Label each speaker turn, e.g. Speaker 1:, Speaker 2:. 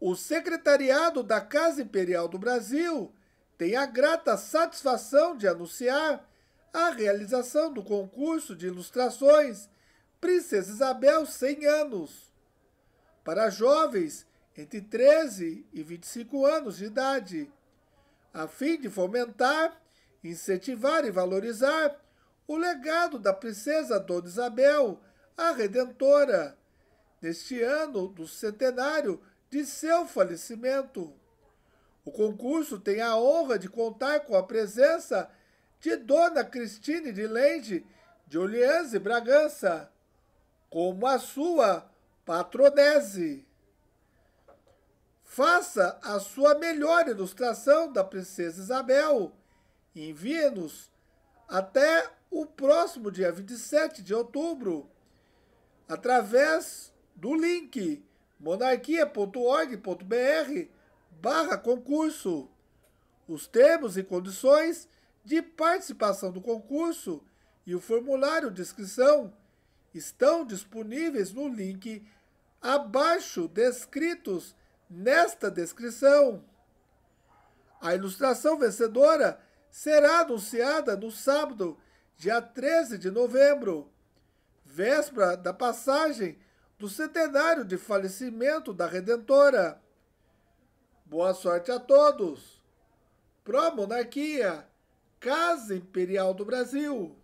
Speaker 1: O secretariado da Casa Imperial do Brasil tem a grata satisfação de anunciar a realização do concurso de ilustrações Princesa Isabel 100 anos para jovens entre 13 e 25 anos de idade, a fim de fomentar, incentivar e valorizar o legado da princesa Dona Isabel, a Redentora, neste ano do centenário de seu falecimento. O concurso tem a honra de contar com a presença de Dona Cristine de Lende de Orleans e Bragança, como a sua patronese. Faça a sua melhor ilustração da Princesa Isabel. Envie-nos até o próximo dia 27 de outubro, através do link monarquia.org.br barra concurso. Os termos e condições de participação do concurso e o formulário de inscrição estão disponíveis no link abaixo descritos nesta descrição. A ilustração vencedora será anunciada no sábado, dia 13 de novembro, véspera da passagem do centenário de falecimento da Redentora. Boa sorte a todos! Pró Monarquia, Casa Imperial do Brasil.